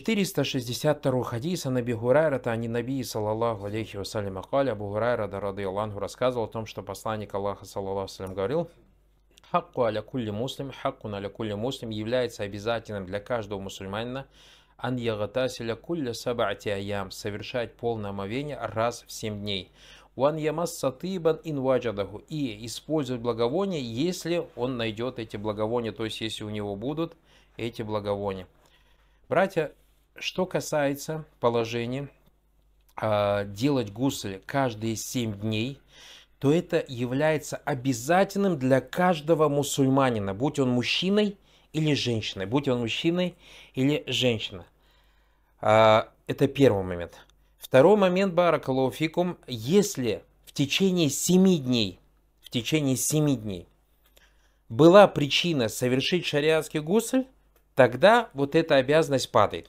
462 хадиса Наби Гурайрата, а не Наби, саллаллаху алейхи вассалям, акаля, Абу Гурайрата, рады Аллаху, рассказывал о том, что посланник Аллаха, саллаллаху алейхи говорил, «Хакку аля кулли муслим, хакку аля кулли муслим» является обязательным для каждого мусульманина, «Ан ягатасиля кулля сабати аям» – совершать полное омовение раз в семь дней. «Ван ямас сатыбан инваджадаху» – и использовать благовоние, если он найдет эти благовония, то есть если у него будут эти благовония. Братья, что касается положения э, делать гусли каждые 7 дней, то это является обязательным для каждого мусульманина, будь он мужчиной или женщиной, будь он мужчиной или женщина. А, это первый момент. Второй момент, баракалуфикум, если в течение 7 дней, в течение 7 дней была причина совершить шариатский гусль, тогда вот эта обязанность падает.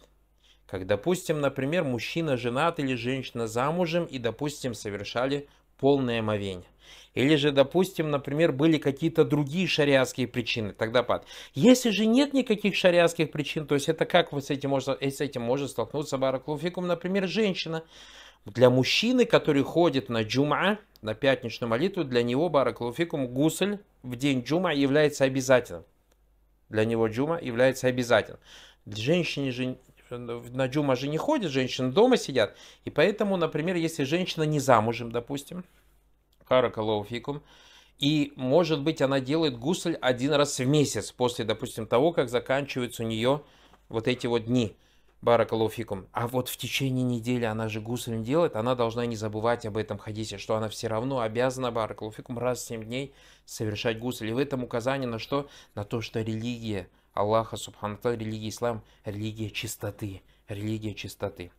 Как, допустим, например, мужчина женат или женщина замужем и, допустим, совершали полное омовение. Или же, допустим, например, были какие-то другие шариатские причины, тогда пад. Если же нет никаких шариатских причин, то есть это как вы с этим можно, с этим может столкнуться бараклуфикум, например, женщина. Для мужчины, который ходит на джума, на пятничную молитву, для него бараклуфикум гусль в день джума является обязательным. Для него джума является обязательным. для женщины же на джума же не ходит женщины дома сидят. И поэтому, например, если женщина не замужем, допустим, каракалоуфикум, и, может быть, она делает гусль один раз в месяц после, допустим, того, как заканчиваются у нее вот эти вот дни. Баракалуфикум. А вот в течение недели она же гусль делает, она должна не забывать об этом хадисе, что она все равно обязана Баракалуфикум раз в 7 дней совершать гусль. И в этом указание на что? На то, что религия – Аллаха Субханата, религия ислам, религия чистоты, религия чистоты.